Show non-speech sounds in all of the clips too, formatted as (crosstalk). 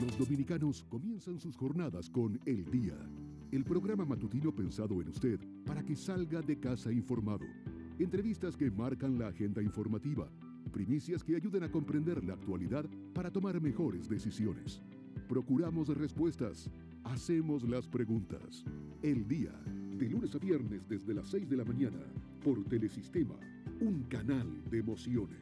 Los dominicanos comienzan sus jornadas con El Día, el programa matutino pensado en usted para que salga de casa informado. Entrevistas que marcan la agenda informativa, primicias que ayuden a comprender la actualidad para tomar mejores decisiones. Procuramos respuestas, hacemos las preguntas. El Día, de lunes a viernes desde las 6 de la mañana, por Telesistema, un canal de emociones.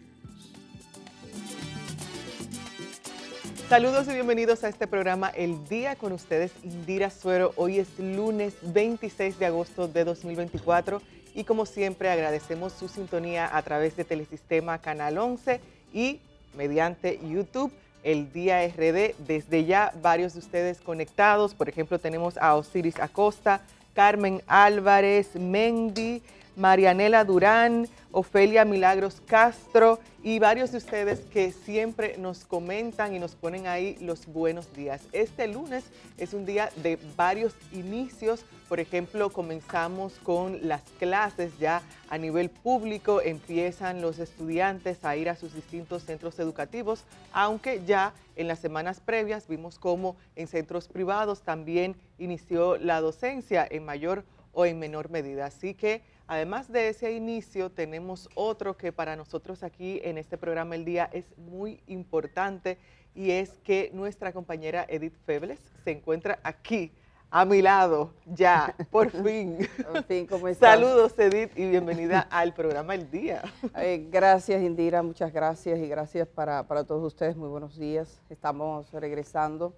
Saludos y bienvenidos a este programa El Día con ustedes, Indira Suero. Hoy es lunes 26 de agosto de 2024 y como siempre agradecemos su sintonía a través de Telesistema Canal 11 y mediante YouTube El Día RD. Desde ya varios de ustedes conectados, por ejemplo tenemos a Osiris Acosta, Carmen Álvarez, Mendy, Marianela Durán, Ofelia Milagros Castro y varios de ustedes que siempre nos comentan y nos ponen ahí los buenos días. Este lunes es un día de varios inicios. Por ejemplo, comenzamos con las clases ya a nivel público. Empiezan los estudiantes a ir a sus distintos centros educativos, aunque ya en las semanas previas vimos cómo en centros privados también inició la docencia en mayor o en menor medida. Así que Además de ese inicio, tenemos otro que para nosotros aquí en este programa El Día es muy importante y es que nuestra compañera Edith Febles se encuentra aquí a mi lado, ya, por (laughs) fin. por fin, ¿cómo estás? Saludos, Edith, y bienvenida al programa El Día. (laughs) Eh, gracias, Indira, muchas gracias y gracias para, todos ustedes. Muy buenos días. Estamos regresando.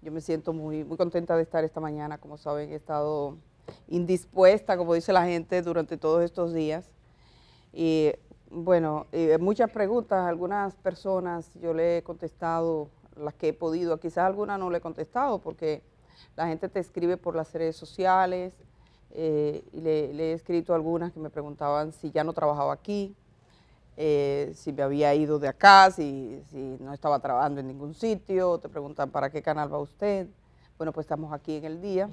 Yo me siento muy, muy contenta de estar esta mañana. Como saben, he estado indispuesta, como dice la gente, durante todos estos días. Y bueno, muchas preguntas, algunas personas yo le he contestado las que he podido, quizás algunas no le he contestado porque la gente te escribe por las redes sociales eh, y le, he escrito algunas que me preguntaban si ya no trabajaba aquí, eh, si me había ido de acá, si, si no estaba trabajando en ningún sitio, te preguntan para qué canal va usted. Bueno, pues estamos aquí en el día.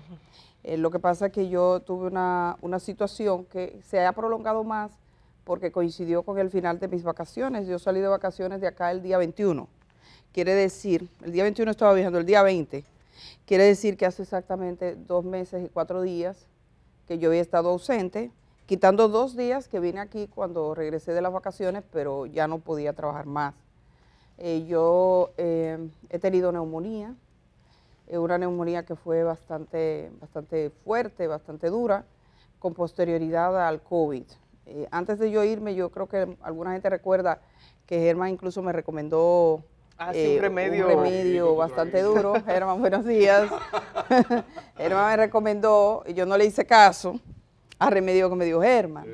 Eh, lo que pasa es que yo tuve una, situación que se ha prolongado más porque coincidió con el final de mis vacaciones. Yo salí de vacaciones de acá el día 21. Quiere decir, el día 21 estaba viajando, el día 20. Quiere decir que hace exactamente dos meses y cuatro días que yo había estado ausente, quitando dos días que vine aquí cuando regresé de las vacaciones, pero ya no podía trabajar más. Eh, yo eh, he tenido neumonía, eh, una neumonía que fue bastante, bastante fuerte, bastante dura, con posterioridad al COVID. Eh, antes de yo irme, yo creo que alguna gente recuerda que Germán incluso me recomendó remedio, ah, eh, un remedio bastante duro. Germán, buenos días. (laughs) (laughs) Germán me recomendó, y yo no le hice caso, a remedio que me dio Germán.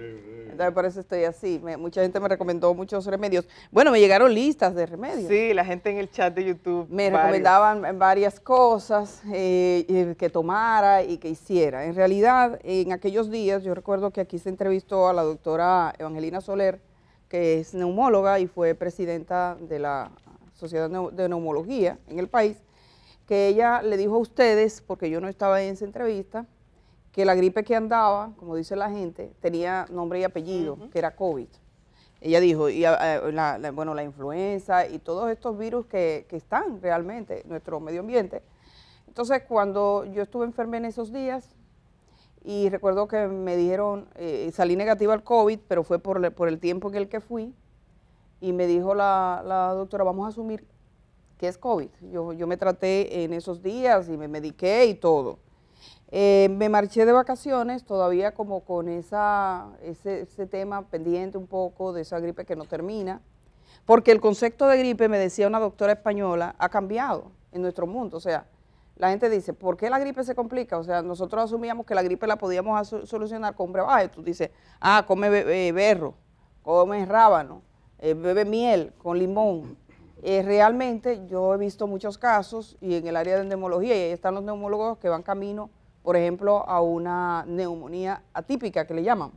Entonces por eso estoy así. mucha gente me recomendó muchos remedios. Bueno, me llegaron listas de remedios. Sí, la gente en el chat de YouTube. Me recomendaban varias cosas eh, eh, que tomara y que hiciera. En realidad, en aquellos días, yo recuerdo que aquí se entrevistó a la doctora Evangelina Soler, que es neumóloga y fue presidenta de la Sociedad de Neumología en el país, que ella le dijo a ustedes, porque yo no estaba en esa entrevista, que la gripe que andaba, como dice la gente, tenía nombre y apellido, que era COVID. Ella dijo, y, eh, eh, bueno, la influenza y todos estos virus que, están realmente en nuestro medio ambiente. Entonces, cuando yo estuve enferma en esos días, y recuerdo que me dijeron, eh, salí negativa al COVID, pero fue por, el tiempo en el que fui, y me dijo la, doctora, vamos a asumir que es COVID. Yo, yo, me traté en esos días y me mediqué y todo. Eh, me marché de vacaciones, todavía como con esa, ese, tema pendiente un poco de esa gripe que no termina, porque el concepto de gripe, me decía una doctora española, ha cambiado en nuestro mundo. O sea, la gente dice, ¿por qué la gripe se complica? O sea, nosotros asumíamos que la gripe la podíamos solucionar con brebaje. Tú dices, ah, come eh, berro, come rábano, eh, bebe miel con limón. realmente yo he visto muchos casos y en el área de neumología, y ahí están los neumólogos que van camino por ejemplo, a una neumonía atípica que le llaman.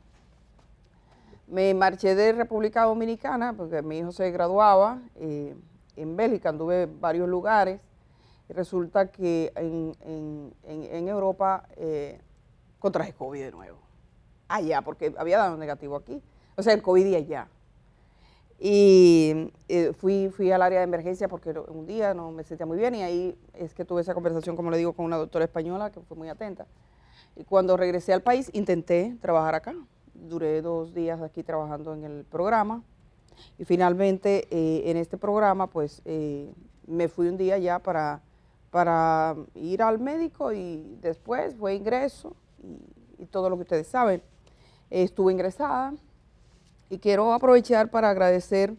Me marché de República Dominicana porque mi hijo se graduaba eh, en Bélgica, anduve en varios lugares. Y resulta que en, Europa eh, contraje COVID de nuevo. Allá, porque había dado negativo aquí. O sea, el COVID ya allá. Y eh, fui, fui al área de emergencia porque un día no me sentía muy bien y ahí es que tuve esa conversación, como le digo, con una doctora española que fue muy atenta. Y cuando regresé al país intenté trabajar acá. Duré dos días aquí trabajando en el programa y finalmente eh, en este programa pues eh, me fui un día ya para, para ir al médico y después fue ingreso y, y todo lo que ustedes saben. Estuve ingresada, y quiero aprovechar para agradecer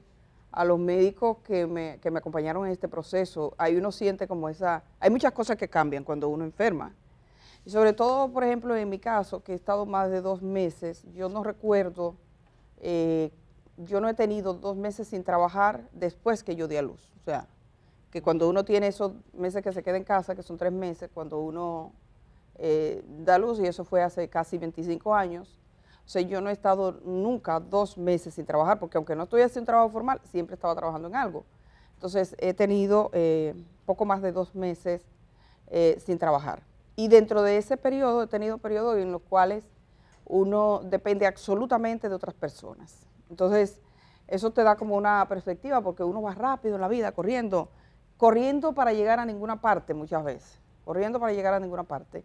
a los médicos que me, acompañaron en este proceso. Ahí uno siente como esa... Hay muchas cosas que cambian cuando uno enferma. Y sobre todo, por ejemplo, en mi caso, que he estado más de dos meses, yo no recuerdo, eh, yo no he tenido dos meses sin trabajar después que yo di a luz. O sea, que cuando uno tiene esos meses que se queda en casa, que son tres meses, cuando uno eh, da luz, y eso fue hace casi 25 años, o sea, yo no he estado nunca dos meses sin trabajar, porque aunque no estoy haciendo un trabajo formal, siempre estaba trabajando en algo. Entonces he tenido eh, poco más de dos meses eh, sin trabajar. Y dentro de ese periodo he tenido periodos en los cuales uno depende absolutamente de otras personas. Entonces, eso te da como una perspectiva porque uno va rápido en la vida, corriendo, corriendo para llegar a ninguna parte muchas veces, corriendo para llegar a ninguna parte.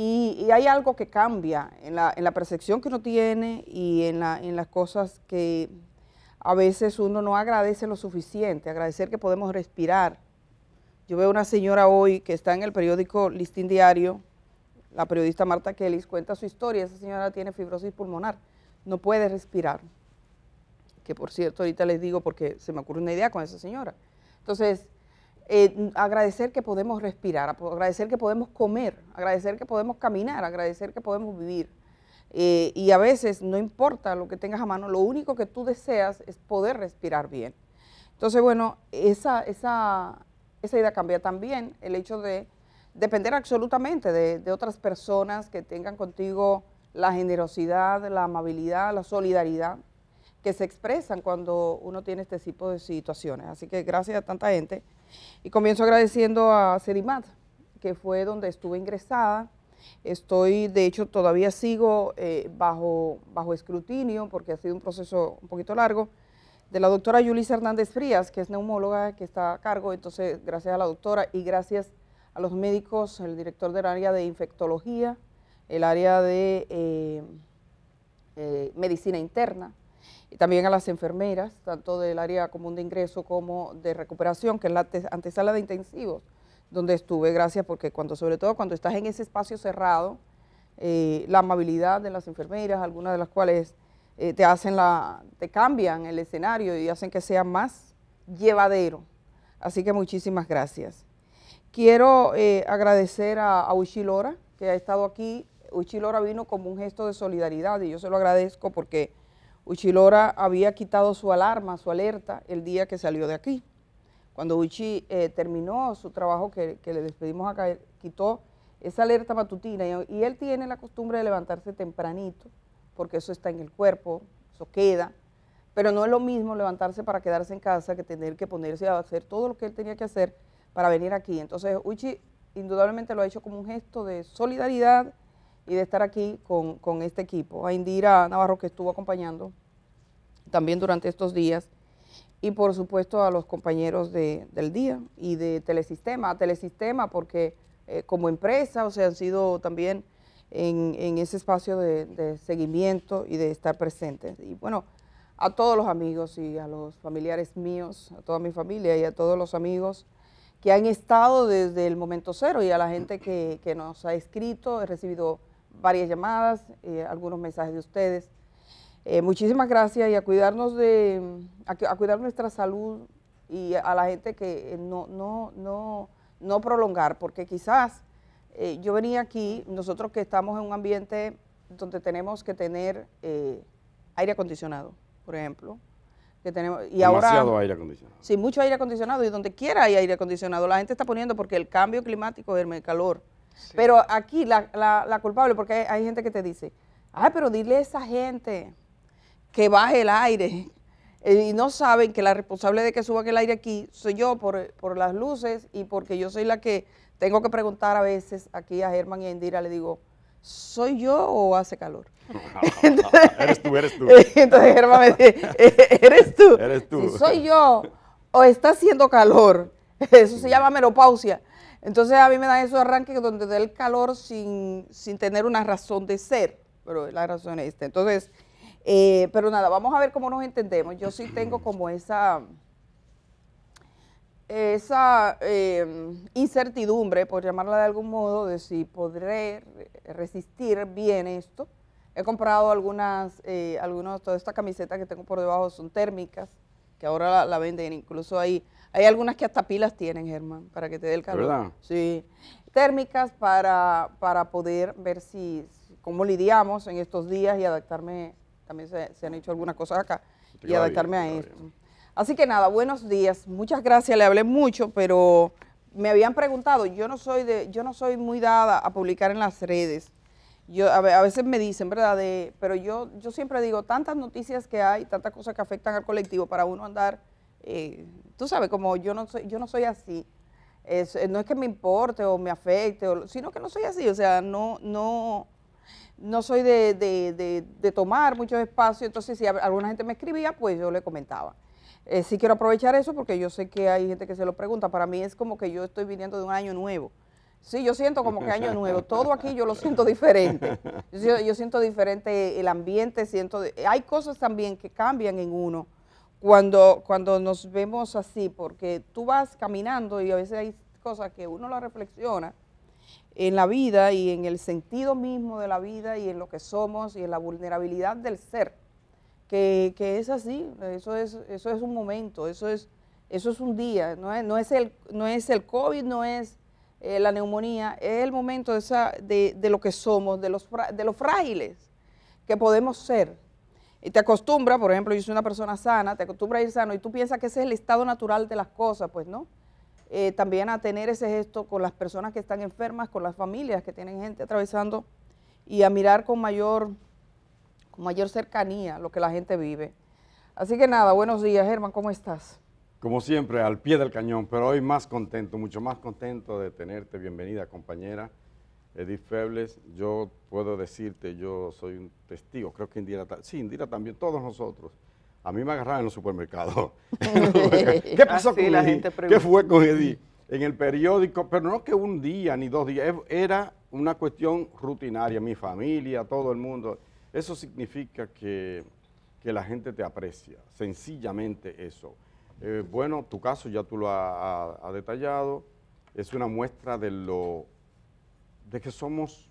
Y, hay algo que cambia en la, percepción que uno tiene y en, las cosas que a veces uno no agradece lo suficiente, agradecer que podemos respirar. Yo veo una señora hoy que está en el periódico Listín Diario, la periodista Marta Kelly cuenta su historia, esa señora tiene fibrosis pulmonar, no puede respirar, que por cierto ahorita les digo porque se me ocurre una idea con esa señora. Entonces, eh, agradecer que podemos respirar, agradecer que podemos comer, agradecer que podemos caminar, agradecer que podemos vivir. Eh, y a veces no importa lo que tengas a mano, lo único que tú deseas es poder respirar bien. Entonces, bueno, esa, idea cambia también el hecho de depender absolutamente de, de otras personas que tengan contigo la generosidad, la amabilidad, la solidaridad que se expresan cuando uno tiene este tipo de situaciones. Así que gracias a tanta gente y comienzo agradeciendo a CEDIMAT, que fue donde estuve ingresada. Estoy, de hecho, todavía sigo eh, bajo, escrutinio, porque ha sido un proceso un poquito largo, de la doctora Yulisa Hernández Frías, que es neumóloga, que está a cargo. Entonces, gracias a la doctora y gracias a los médicos, el director del área de infectología, el área de eh, eh, medicina interna, y también a las enfermeras, tanto del área común de ingreso como de recuperación, que es la antesala de intensivos, donde estuve, gracias, porque cuando, sobre todo cuando estás en ese espacio cerrado, eh, la amabilidad de las enfermeras, algunas de las cuales eh, te hacen la, te cambian el escenario y hacen que sea más llevadero. Así que muchísimas gracias. Quiero eh, agradecer a, a Uchilora, que ha estado aquí. Uchilora vino como un gesto de solidaridad y yo se lo agradezco porque Uchi Lora había quitado su alarma, su alerta, el día que salió de aquí. Cuando Uchi eh, terminó su trabajo que, le despedimos acá, quitó esa alerta matutina y, y, él tiene la costumbre de levantarse tempranito, porque eso está en el cuerpo, eso queda, pero no es lo mismo levantarse para quedarse en casa que tener que ponerse a hacer todo lo que él tenía que hacer para venir aquí. Entonces Uchi indudablemente lo ha hecho como un gesto de solidaridad, y de estar aquí con, este equipo. A Indira Navarro que estuvo acompañando también durante estos días y por supuesto a los compañeros del día y de Telesistema, a Telesistema porque eh, como empresa, o sea, han sido también en, ese espacio de, seguimiento y de estar presentes. Y bueno, a todos los amigos y a los familiares míos, a toda mi familia y a todos los amigos que han estado desde el momento cero y a la gente que, que nos ha escrito, he recibido varias llamadas, eh, algunos mensajes de ustedes. Eh, muchísimas gracias y a cuidarnos de, a, cuidar nuestra salud y a la gente que eh, no, no, no, no prolongar, porque quizás yo venía aquí, nosotros que estamos en un ambiente donde tenemos que tener aire acondicionado, por ejemplo, que tenemos y demasiado ahora, aire acondicionado. Sí, mucho aire acondicionado y donde quiera hay aire acondicionado. La gente está poniendo porque el cambio climático, el calor, pero aquí la, la, culpable, porque hay, gente que te dice, ay, pero dile a esa gente que baje el aire, (laughs) y no saben que la responsable de que suba el aire aquí soy yo por, por, las luces y porque yo soy la que tengo que preguntar a veces aquí a Germán y a Indira, le digo, ¿soy yo o hace calor? (laughs) (laughs) eres tú, eres tú. entonces Germán me dice, eh, ¿eres tú? Eres tú. Si soy yo o está haciendo calor. Eso se llama menopausia. Entonces a mí me dan esos arranques donde da el calor sin, tener una razón de ser, pero la razón es esta. Entonces, eh, pero nada, vamos a ver cómo nos entendemos. Yo sí tengo como esa, esa em, incertidumbre, por llamarla de algún modo, de si podré resistir bien esto. He comprado algunas, eh, algunos, todas estas camisetas que tengo por debajo son térmicas, que ahora la venden incluso ahí hay algunas que hasta pilas tienen, Germán, para que te dé el calor. ¿Verdad? Sí. Térmicas para, para poder ver si, cómo lidiamos en estos días y adaptarme. También se, han hecho algunas cosas acá y adaptarme a esto. Así que nada, buenos días. Muchas gracias, le hablé mucho, pero me habían preguntado, yo no soy de yo no soy muy dada a publicar en las redes. Yo a, veces me dicen, ¿verdad? De, pero yo yo siempre digo, tantas noticias que hay, tantas cosas que afectan al colectivo para uno andar eh, tú sabes, como yo no soy, yo no soy así. Eh, no es que me importe o me afecte, sino que no soy así, o sea, no, no, no soy de, tomar muchos espacio, entonces si alguna gente me escribía, pues yo le comentaba. Eh, sí quiero aprovechar eso porque yo sé que hay gente que se lo pregunta, para mí es como que yo estoy viniendo de un año nuevo. Sí, yo siento como que año nuevo, todo aquí yo lo siento diferente, yo, siento diferente el ambiente, siento, hay cosas también que cambian en uno, cuando, cuando nos vemos así, porque tú vas caminando y a veces hay cosas que uno la reflexiona en la vida y en el sentido mismo de la vida y en lo que somos y en la vulnerabilidad del ser, que, es así, eso es, eso es un momento, eso es, eso es un día, no es, no es, el, no es el COVID, no es eh, la neumonía, es el momento de, de, lo que somos, de los, de los frágiles que podemos ser, y te acostumbra, por ejemplo, yo soy una persona sana, te acostumbra a ir sano y tú piensas que ese es el estado natural de las cosas, pues no. Eh, también a tener ese gesto con las personas que están enfermas, con las familias que tienen gente atravesando y a mirar con mayor, con mayor cercanía lo que la gente vive. Así que nada, buenos días, Germán, ¿cómo estás? Como siempre, al pie del cañón, pero hoy más contento, mucho más contento de tenerte. Bienvenida, compañera. Edith Febles, yo puedo decirte, yo soy un testigo, creo que Indira, sí, Indira también, todos nosotros. A mí me agarraron en los supermercados. (laughs) ¿Qué pasó con la Edith? ¿Qué fue con Edith? En el periódico, pero no que un día ni dos días, era una cuestión rutinaria, mi familia, todo el mundo. Eso significa que, la gente te aprecia, sencillamente eso. Eh, bueno, tu caso ya tú lo has detallado, es una muestra de lo de que somos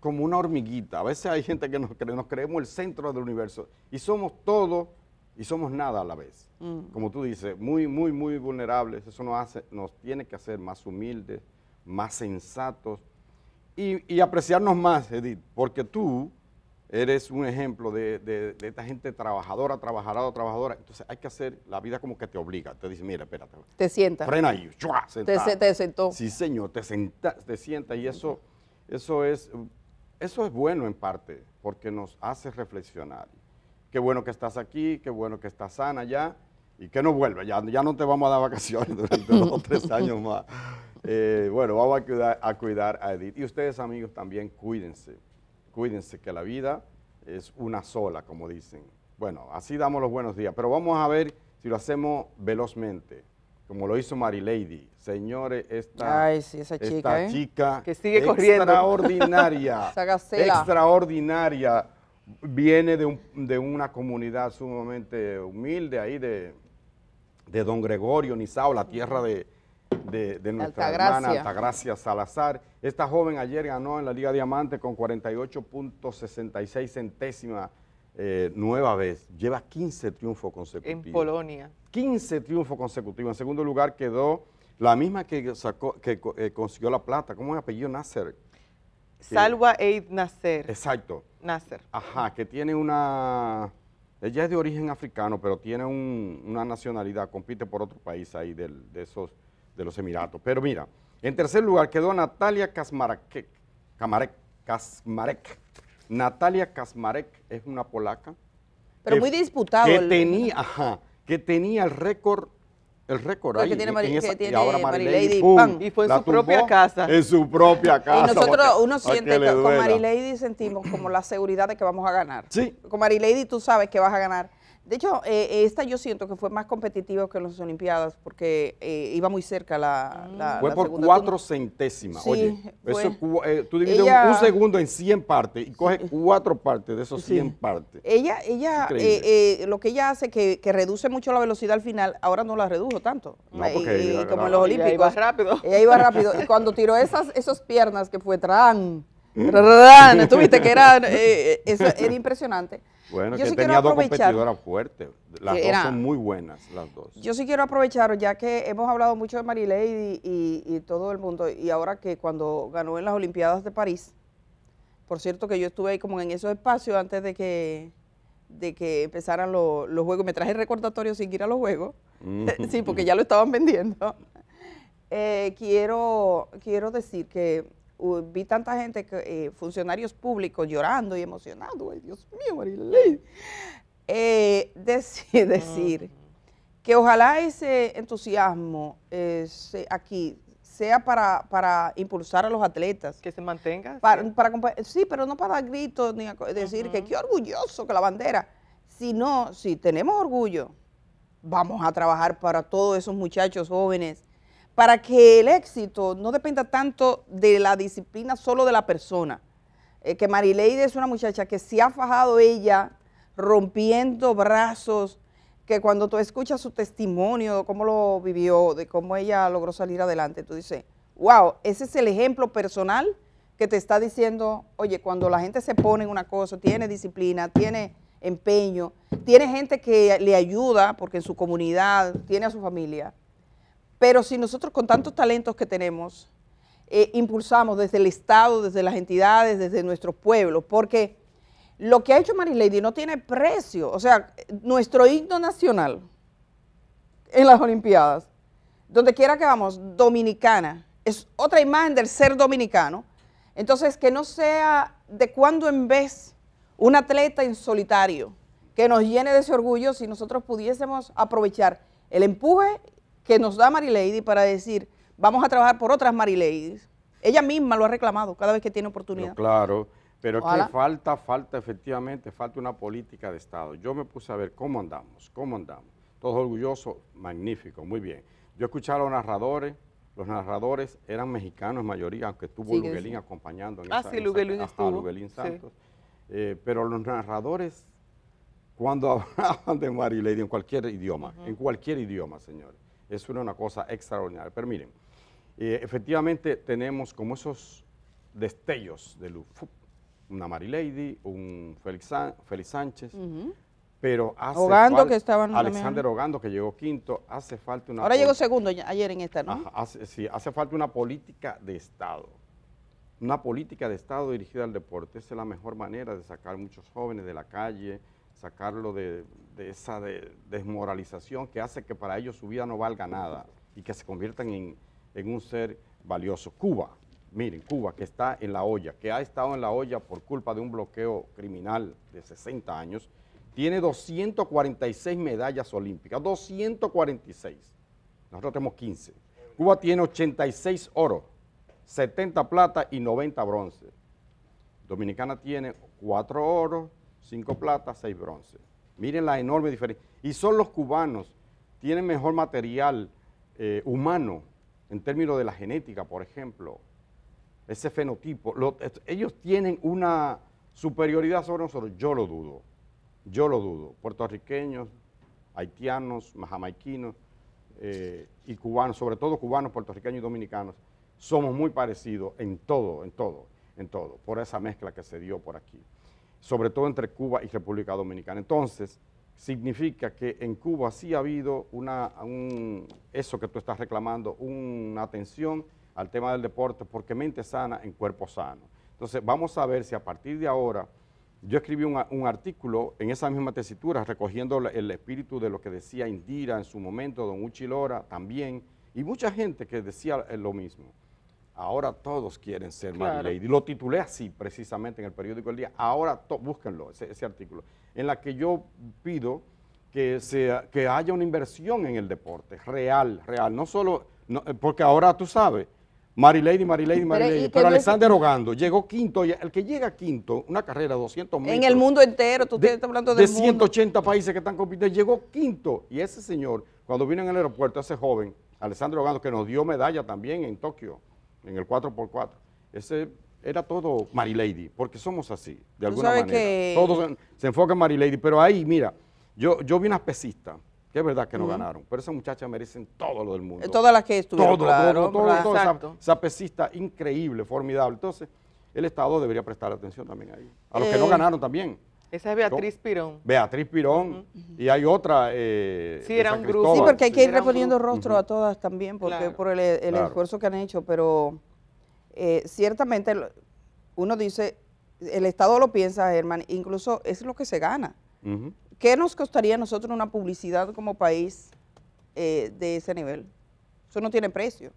como una hormiguita. A veces hay gente que nos, nos creemos el centro del universo y somos todo y somos nada a la vez. Mm. Como tú dices, muy, muy, muy vulnerables. Eso nos, hace, nos tiene que hacer más humildes, más sensatos y, apreciarnos más, Edith, porque tú eres un ejemplo de, esta gente trabajadora, trabajadora, trabajadora. Entonces hay que hacer la vida como que te obliga. Te dice, mira, espérate. Te sienta. Frena ahí. te, sentó. Sí, señor, te, sienta te sienta y eso... Eso es, eso es bueno en parte, porque nos hace reflexionar. Qué bueno que estás aquí, qué bueno que estás sana ya, y que no vuelva, ya, no te vamos a dar vacaciones (laughs) durante dos tres años más. Eh, bueno, vamos a a cuidar a Edith. Y ustedes, amigos, también cuídense. Cuídense que la vida es una sola, como dicen. Bueno, así damos los buenos días, pero vamos a ver si lo hacemos velozmente como lo hizo Marilady. Señores, esta, ¿eh? chica, que sigue (laughs) extraordinaria, (laughs) extraordinaria, viene de, una comunidad sumamente humilde ahí de, de Don Gregorio Nizao, la tierra de, de, nuestra hermana Altagracia Salazar. Esta joven ayer ganó en la Liga Diamante con 48.66 centésimas eh, nueva vez, lleva 15 triunfos consecutivos. En Polonia. 15 triunfos consecutivos. En segundo lugar quedó la misma que, sacó, que eh, consiguió la plata, ¿cómo es el apellido? Nasser. Salwa Eid Nasser. Exacto. Nasser. Ajá, que tiene una... Ella es de origen africano, pero tiene una nacionalidad, compite por otro país ahí de esos, de los Emiratos. Pero mira, en tercer lugar quedó Natalia Kasmarek, Kamarek, Kasmarek Natalia Kasmarek es una polaca. Pero muy disputado. Que, tenía, que tenía el récord el récord ahí. Que tiene, y Marilady, Y fue en su propia casa. En su propia casa. Y nosotros, uno siente, con Marilady sentimos como la seguridad de que vamos a ganar. Sí. Con Marilady tú sabes que vas a ganar. De hecho, eh, esta yo siento que fue más competitiva que las Olimpiadas porque eh, iba muy cerca la, mm. Fue por cuatro centésimas. Oye, eso, eh, tú divides un, segundo en 100 partes y coge cuatro partes de esos cien partes. Ella, ella lo que ella hace que, que reduce mucho la velocidad al final, ahora no la redujo tanto. No, porque como en los Olímpicos. Ella iba rápido. Ella iba rápido. cuando tiró esas, esas piernas que fue tran, mm. tran, (laughs) tuviste que era, eso, era impresionante. Bueno, que tenía dos competidoras fuertes. Las dos son muy buenas, las dos. Yo sí quiero aprovechar, ya que hemos hablado mucho de Marilady y, y, todo el mundo, y ahora que cuando ganó en las Olimpiadas de París, por cierto que yo estuve ahí como en esos espacios antes de que de que empezaran los juegos, me traje el recordatorio sin ir a los juegos, mm. (laughs) sí, porque ya lo estaban vendiendo. (laughs) Eh, quiero, quiero decir que vi tanta gente, que, eh, funcionarios públicos llorando y emocionados, ay Dios mío, Marilyn, (laughs) eh, (laughs) decir, que ojalá ese entusiasmo eh, aquí sea para, para, impulsar a los atletas. Que se mantenga. Para, ¿sí? pero no para dar gritos ni decir que qué orgulloso que la bandera, sino si tenemos orgullo, vamos a trabajar para todos esos muchachos jóvenes para que el éxito no dependa tanto de la disciplina solo de la persona. Eh, que Marileide es una muchacha que se ha fajado ella rompiendo brazos, que cuando tú escuchas su testimonio, cómo lo vivió, de cómo ella logró salir adelante, tú dices, wow, ese es el ejemplo personal que te está diciendo, oye, cuando la gente se pone en una cosa, tiene disciplina, tiene empeño, tiene gente que le ayuda, porque en su comunidad, tiene a su familia, pero si nosotros con tantos talentos que tenemos, eh, impulsamos desde el Estado, desde las entidades, desde nuestro pueblo, porque lo que ha hecho Marilady no tiene precio. O sea, nuestro himno nacional en las Olimpiadas, donde quiera que vamos, dominicana, es otra imagen del ser dominicano. Entonces, que no sea de cuando en vez un atleta en solitario que nos llene de ese orgullo si nosotros pudiésemos aprovechar el empuje que nos da Marilady para decir, vamos a trabajar por otras Marileidys. Ella misma lo ha reclamado cada vez que tiene oportunidad. claro, pero que falta, falta efectivamente, falta una política de Estado. Yo me puse a ver cómo andamos, cómo andamos. Todos orgullosos, magnífico, muy bien. Yo escuchaba a los narradores, los narradores eran mexicanos en mayoría, aunque estuvo Luguelín acompañando. ah, sí, Luguelín estuvo. Santos. Eh, pero los narradores, cuando (laughs) hablaban de Lady en cualquier idioma, en cualquier idioma, señores, es una, cosa extraordinaria. Pero miren, eh, efectivamente tenemos como esos destellos de luz. Una Marilady, un Félix, Sánchez, pero hace que Alexander Ogando que llegó quinto, hace falta una... Ahora llegó segundo ayer en esta, ¿no? sí, hace falta una política de Estado. Una política de Estado dirigida al deporte. Esa es la mejor manera de sacar muchos jóvenes de la calle, sacarlo de, esa desmoralización que hace que para ellos su vida no valga nada y que se conviertan en, un ser valioso. Cuba, miren, Cuba que está en la olla, que ha estado en la olla por culpa de un bloqueo criminal de 60 años, tiene 246 medallas olímpicas, 246. Nosotros tenemos 15. Cuba tiene 86 oro, 70 plata y 90 bronce. Dominicana tiene 4 oros, cinco plata, seis bronce. Miren la enorme diferencia. Y son los cubanos, tienen mejor material eh, humano en términos de la genética, por ejemplo, ese fenotipo. ellos tienen una superioridad sobre nosotros, yo lo dudo, yo lo dudo. Puertorriqueños, haitianos, majamaiquinos eh, y cubanos, sobre todo cubanos, puertorriqueños y dominicanos, somos muy parecidos en todo, en todo, en todo, por esa mezcla que se dio por aquí sobre todo entre Cuba y República Dominicana. Entonces, significa que en Cuba sí ha habido una, eso que tú estás reclamando, una atención al tema del deporte, porque mente sana en cuerpo sano. Entonces, vamos a ver si a partir de ahora, yo escribí un, artículo en esa misma tesitura, recogiendo el espíritu de lo que decía Indira en su momento, don Uchilora también, y mucha gente que decía eh, lo mismo. Ahora todos quieren ser Mary Lady. Lo titulé así precisamente en el periódico El Día. Ahora, búsquenlo, ese, artículo, en la que yo pido que, haya una inversión en el deporte, real, real. No solo, eh, porque ahora tú sabes, Mary Lady, Mary Lady, Pero, Lady. Pero Alexander llegó quinto. El que llega quinto, una carrera de 200 metros. En el mundo entero, tú de, estás hablando de. de 180 países que están compitiendo. Llegó quinto. Y ese señor, cuando vino en el aeropuerto, ese joven, Alessandro Ogando, que nos dio medalla también en Tokio, en el 4x4. Ese era todo Marilady, porque somos así, de alguna manera. Todos se, enfoca enfocan en Marilady, pero ahí, mira, yo, yo vi una pesistas, que es verdad que no ganaron, pero esas muchachas merecen todo lo del mundo. Eh, todas las que estuvieron, todo, claro, todo, esa, pesista increíble, formidable. Entonces, el Estado debería prestar atención también ahí, a los que no eh, ganaron también. Esa es Beatriz Pirón. Beatriz Pirón. Y hay otra. Eh, sí, era un grupo. Sí, porque hay que ir reponiendo rostro a todas también, porque por el, esfuerzo que han hecho. Pero eh, ciertamente uno dice, el Estado lo piensa, Germán, incluso es lo que se gana. ¿Qué nos costaría a nosotros una publicidad como país eh, de ese nivel? Eso no tiene precio.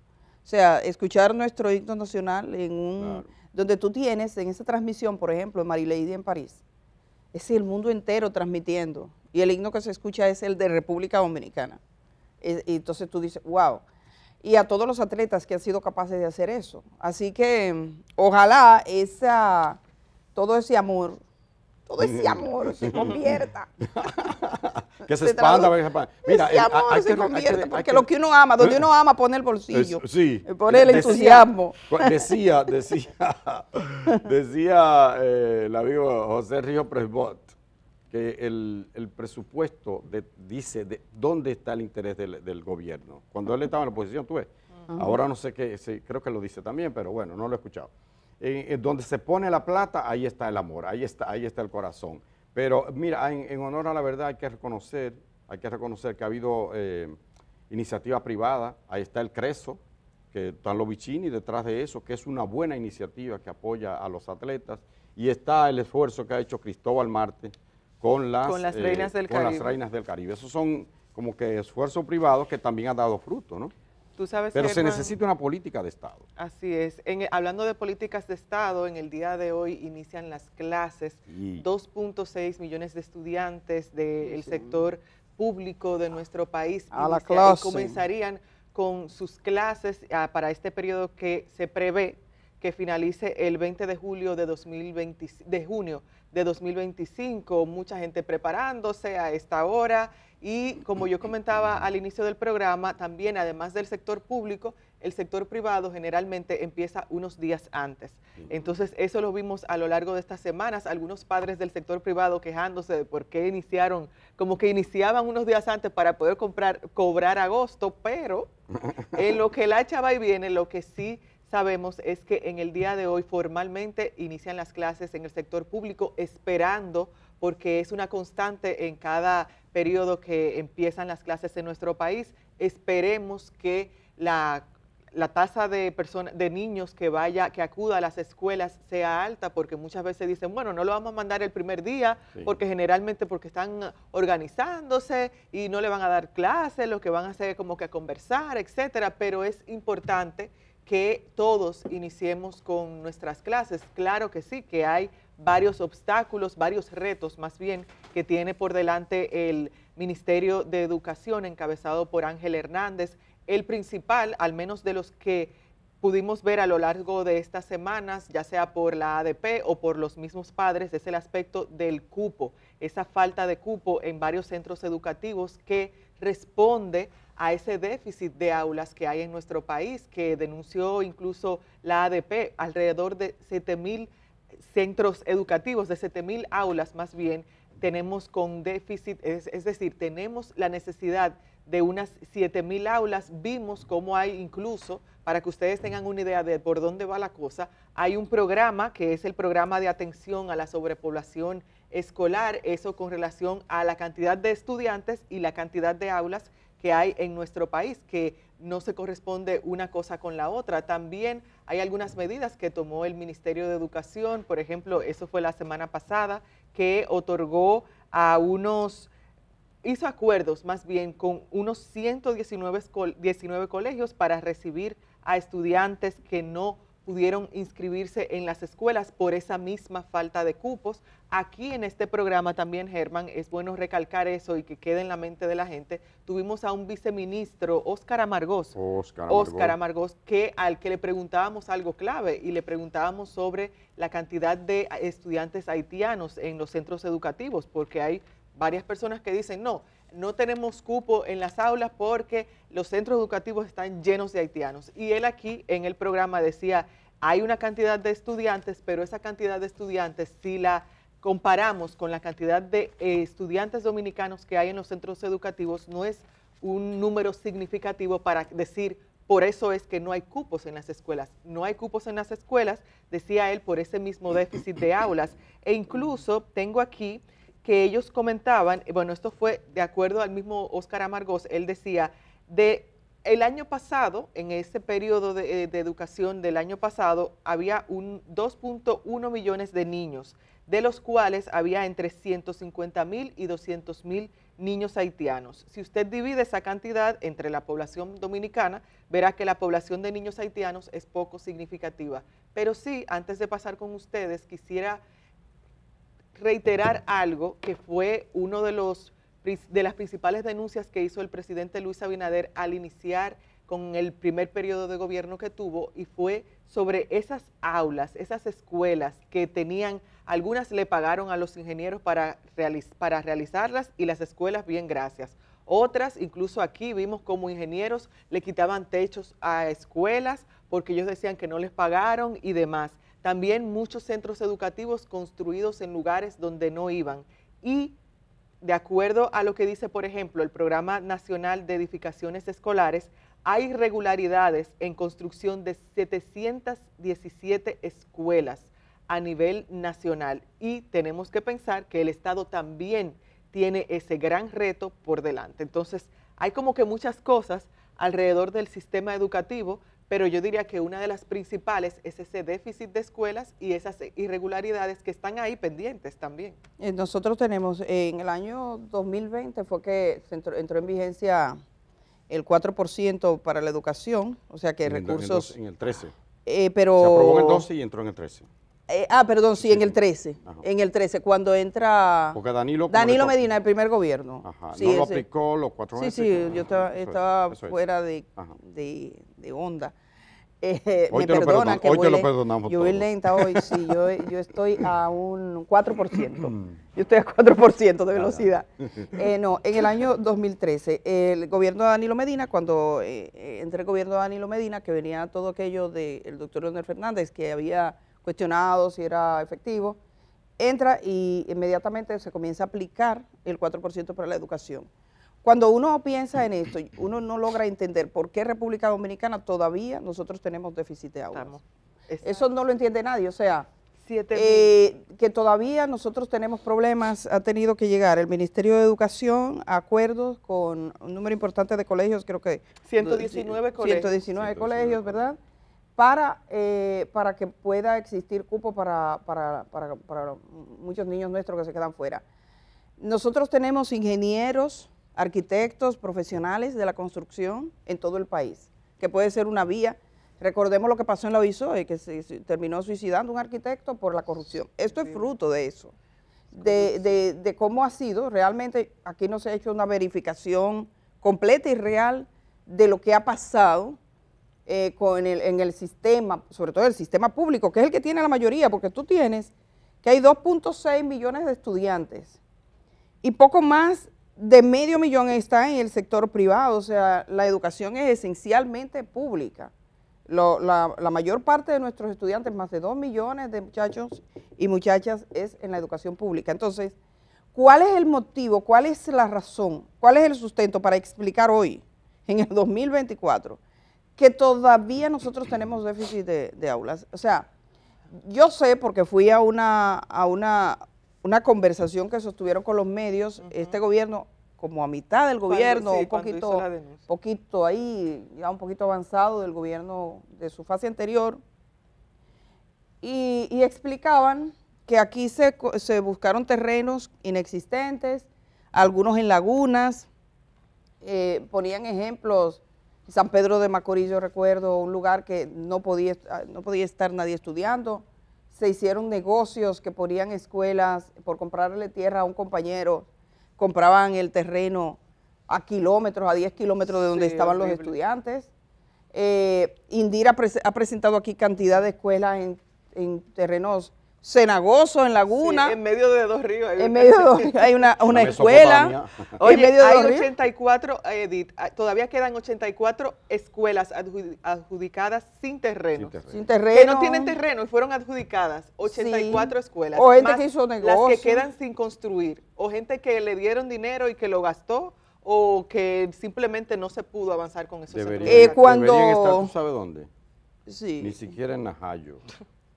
O sea, escuchar nuestro himno nacional en un. donde tú tienes en esa transmisión, por ejemplo, en Lady en París es el mundo entero transmitiendo. Y el himno que se escucha es el de República Dominicana. Y, entonces tú dices, wow. Y a todos los atletas que han sido capaces de hacer eso. Así que mm, ojalá esa, todo ese amor todo ese amor se (laughs) convierta. que se, expanda, Mira, ese eh, amor se que, porque lo que uno ama, donde eh, uno ama, pone el bolsillo, sí, pone el entusiasmo. Decía, decía, (laughs) decía eh, el amigo José Río Presbot, que el, presupuesto dice de dónde está el interés del, gobierno. Cuando él estaba en la oposición, tú ves, ahora no sé qué, creo que lo dice también, pero bueno, no lo he escuchado. En donde se pone la plata, ahí está el amor, ahí está, ahí está el corazón. Pero mira, en, honor a la verdad hay que reconocer, hay que reconocer que ha habido eh, iniciativa privada, ahí está el Creso, que está los detrás de eso, que es una buena iniciativa que apoya a los atletas, y está el esfuerzo que ha hecho Cristóbal Marte con las, las, eh, reinas, del las reinas del Caribe. Esos son como que esfuerzos privados que también han dado fruto, ¿no? Pero se necesita una política de Estado. Así es. En, hablando de políticas de Estado, en el día de hoy inician las clases. 2.6 millones de estudiantes del sector público de nuestro país a la clase. comenzarían con sus clases ah, para este periodo que se prevé que finalice el 20 de julio de 2020, de junio de 2025. Mucha gente preparándose a esta hora, y como yo comentaba al inicio del programa, también además del sector público, el sector privado generalmente empieza unos días antes. Entonces eso lo vimos a lo largo de estas semanas, algunos padres del sector privado quejándose de por qué iniciaron, como que iniciaban unos días antes para poder comprar, cobrar agosto, pero (laughs) en lo que la chava y viene, lo que sí sabemos es que en el día de hoy formalmente inician las clases en el sector público esperando porque es una constante en cada periodo que empiezan las clases en nuestro país. Esperemos que la, tasa de personas, de niños que vaya, que acuda a las escuelas sea alta, porque muchas veces dicen, bueno, no lo vamos a mandar el primer día, porque generalmente porque están organizándose y no le van a dar clases, lo que van a hacer es como que conversar, etcétera. Pero es importante que todos iniciemos con nuestras clases. Claro que sí, que hay varios obstáculos, varios retos más bien que tiene por delante el Ministerio de Educación encabezado por Ángel Hernández. El principal, al menos de los que pudimos ver a lo largo de estas semanas, ya sea por la ADP o por los mismos padres, es el aspecto del cupo, esa falta de cupo en varios centros educativos que responde a ese déficit de aulas que hay en nuestro país, que denunció incluso la ADP, alrededor de 7.000 centros educativos, de 7.000 aulas más bien, tenemos con déficit, es, decir, tenemos la necesidad de unas 7.000 aulas, vimos cómo hay incluso, para que ustedes tengan una idea de por dónde va la cosa, hay un programa que es el programa de atención a la sobrepoblación escolar, eso con relación a la cantidad de estudiantes y la cantidad de aulas que hay en nuestro país, que no se corresponde una cosa con la otra. También hay algunas medidas que tomó el Ministerio de Educación, por ejemplo, eso fue la semana pasada, que otorgó a unos, hizo acuerdos más bien con unos 119 19 colegios para recibir a estudiantes que no pudieron inscribirse en las escuelas por esa misma falta de cupos. Aquí en este programa también, Germán, es bueno recalcar eso y que quede en la mente de la gente. Tuvimos a un viceministro, Óscar Amargós. Óscar que al que le preguntábamos algo clave y le preguntábamos sobre la cantidad de estudiantes haitianos en los centros educativos, porque hay varias personas que dicen, no, no tenemos cupo en las aulas porque los centros educativos están llenos de haitianos. Y él aquí en el programa decía, hay una cantidad de estudiantes, pero esa cantidad de estudiantes, si la comparamos con la cantidad de eh, estudiantes dominicanos que hay en los centros educativos, no es un número significativo para decir, por eso es que no hay cupos en las escuelas. No hay cupos en las escuelas, decía él, por ese mismo déficit de aulas. E incluso tengo aquí que ellos comentaban, bueno, esto fue de acuerdo al mismo Oscar Amargós, él decía, de el año pasado, en ese periodo de, eh, de educación del año pasado, había 2.1 millones de niños, de los cuales había entre 150 mil y 200 mil niños haitianos. Si usted divide esa cantidad entre la población dominicana, verá que la población de niños haitianos es poco significativa. Pero sí, antes de pasar con ustedes, quisiera reiterar algo que fue uno de los de las principales denuncias que hizo el presidente Luis Abinader al iniciar con el primer periodo de gobierno que tuvo y fue sobre esas aulas, esas escuelas que tenían, algunas le pagaron a los ingenieros para, para realizarlas y las escuelas bien gracias. Otras, incluso aquí vimos como ingenieros le quitaban techos a escuelas porque ellos decían que no les pagaron y demás. También muchos centros educativos construidos en lugares donde no iban. Y de acuerdo a lo que dice, por ejemplo, el Programa Nacional de Edificaciones Escolares, hay irregularidades en construcción de 717 escuelas a nivel nacional y tenemos que pensar que el Estado también tiene ese gran reto por delante. Entonces, hay como que muchas cosas alrededor del sistema educativo pero yo diría que una de las principales es ese déficit de escuelas y esas irregularidades que están ahí pendientes también. Eh, nosotros tenemos, eh, en el año 2020 fue que entró, en vigencia el 4% para la educación, o sea que recursos... en, el 13. Eh, pero, Se aprobó en 12 y entró en el 13. Eh, ah, perdón, sí, en el 13. En el 13, cuando entra Porque Danilo, Danilo Medina, el primer gobierno. Ajá. no lo aplicó los cuatro meses. Sí, sí, yo estaba, fuera de, onda. (laughs) Eh, hoy me te perdona que hoy te lo perdonamos Yo lenta hoy, sí, yo, (laughs) estoy a un 4%. (clears throat) yo estoy a 4% de velocidad. (laughs) Eh, no, en el año 2013, el gobierno de Danilo Medina, cuando entré el gobierno de Danilo Medina, que venía todo aquello del doctor Leonel Fernández, que había cuestionado si era efectivo, entra y inmediatamente se comienza a aplicar el 4% para la educación. Cuando uno piensa en esto, uno no logra entender por qué República Dominicana todavía nosotros tenemos déficit de agua. Eso no lo entiende nadie, o sea, eh, que todavía nosotros tenemos problemas, ha tenido que llegar el Ministerio de Educación a acuerdos con un número importante de colegios, creo que... 119 colegios. 119 colegios, ¿verdad? para, eh, para que pueda existir cupo para, para, para, para muchos niños nuestros que se quedan fuera. Nosotros tenemos ingenieros, arquitectos, profesionales de la construcción en todo el país, que puede ser una vía. Recordemos lo que pasó en la OISOE, que se, terminó suicidando un arquitecto por la corrupción. Esto es fruto de eso, de, de, de, cómo ha sido. Realmente aquí no se ha hecho una verificación completa y real de lo que ha pasado eh, en el sistema, sobre todo el sistema público, que es el que tiene la mayoría, porque tú tienes que hay 2.6 millones de estudiantes y poco más de medio millón está en el sector privado, o sea, la educación es esencialmente pública. la, la, mayor parte de nuestros estudiantes, más de 2 millones de muchachos y muchachas, es en la educación pública. Entonces, ¿cuál es el motivo, cuál es la razón, cuál es el sustento para explicar hoy, en el 2024, que todavía nosotros tenemos déficit de, aulas. O sea, yo sé porque fui a una, a una, conversación que sostuvieron con los medios, este gobierno, como a mitad del gobierno, un poquito, ahí, ya un poquito avanzado del gobierno de su fase anterior, y, explicaban que aquí se, se, buscaron terrenos inexistentes, algunos en lagunas, eh, ponían ejemplos San Pedro de Macorís, yo recuerdo, un lugar que no podía, no podía estar nadie estudiando. Se hicieron negocios que ponían escuelas por comprarle tierra a un compañero, compraban el terreno a kilómetros, a 10 kilómetros de donde estaban los estudiantes. Eh, Indira ha presentado aquí cantidad de escuelas en terrenos cenagoso en Laguna. en medio de dos ríos. Hay en medio (laughs) hay una, escuela. en medio de hay 84, Edith, eh, ah, todavía quedan 84 escuelas adjudicadas sin terreno. Sin terreno. Que no tienen terreno y fueron adjudicadas 84 escuelas. O gente que hizo negocios, Las que quedan sin construir. O gente que le dieron dinero y que lo gastó o que simplemente no se pudo avanzar con esos deberían, eh, cuando ¿tú dónde? Sí. Ni siquiera en Najayo.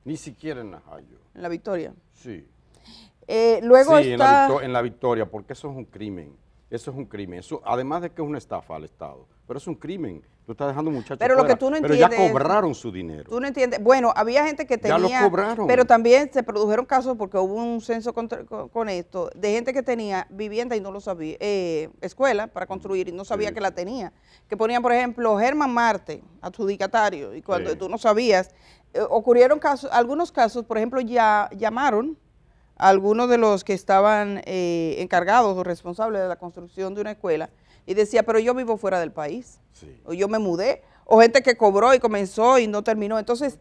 Ni siquiera en Najayo en la Victoria. Sí. Eh, luego está... en, la en la Victoria, porque eso es un crimen. Eso es un crimen. Eso, además de que es una estafa al Estado, pero es un crimen. Tú estás dejando muchachos. Pero lo que tú no entiendes. Pero ya cobraron su dinero. Tú no entiendes. Bueno, había gente que tenía. Ya lo cobraron. Pero también se produjeron casos, porque hubo un censo con, esto, de gente que tenía vivienda y no lo sabía, eh, escuela para construir y no sabía que la tenía. Que ponían, por ejemplo, Germán Marte, adjudicatario, y cuando tú no sabías eh, ocurrieron casos, algunos casos, por ejemplo, ya llamaron a algunos de los que estaban eh, encargados o responsables de la construcción de una escuela y decía, pero yo vivo fuera del país, o yo me mudé, o gente que cobró y comenzó y no terminó. Entonces,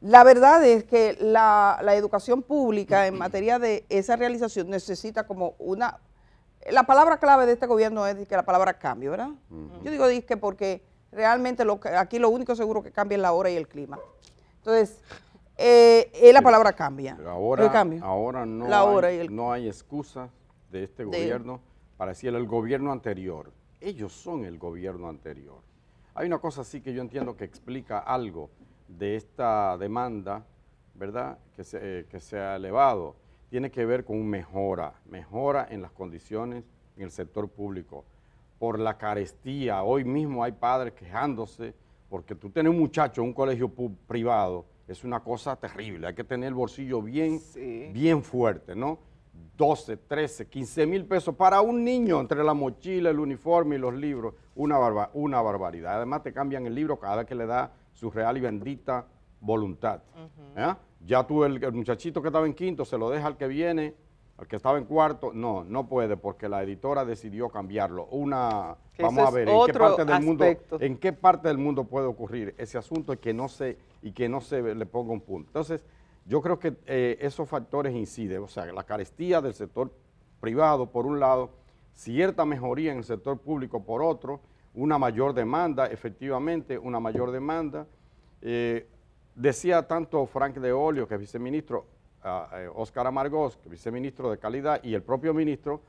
la verdad es que la, educación pública en (clears throat) materia de esa realización necesita como una la palabra clave de este gobierno es que la palabra cambio, ¿verdad? Yo digo que porque realmente lo, aquí lo único seguro que cambia es la hora y el clima. Entonces, eh, eh, la palabra cambia. Ahora, no, hay, excusas excusa de este gobierno para decir el gobierno anterior. Ellos son el gobierno anterior. Hay una cosa sí que yo entiendo que explica algo de esta demanda, ¿verdad?, que se, eh, que se ha elevado. Tiene que ver con mejora, mejora en las condiciones en el sector público. Por la carestía, hoy mismo hay padres quejándose porque tú tienes un muchacho en un colegio privado es una cosa terrible, hay que tener el bolsillo bien, bien fuerte, ¿no? 12, 13, 15 mil pesos para un niño entre la mochila, el uniforme y los libros, una, barbaridad. Además te cambian el libro cada vez que le da su real y bendita voluntad. Ya tú, el, muchachito que estaba en quinto, se lo deja al que viene, al que estaba en cuarto. No, no puede porque la editora decidió cambiarlo. Una Vamos a ver en qué parte del mundo, en qué parte del mundo puede ocurrir ese asunto y que no se y que no se le ponga un punto. Entonces, yo creo que eh, esos factores inciden, o sea, la carestía del sector privado por un lado, cierta mejoría en el sector público por otro, una mayor demanda, efectivamente, una mayor demanda. Eh, decía tanto Frank de Olio, que es viceministro, Oscar ah, eh, Amargós, que es viceministro de Calidad, y el propio ministro,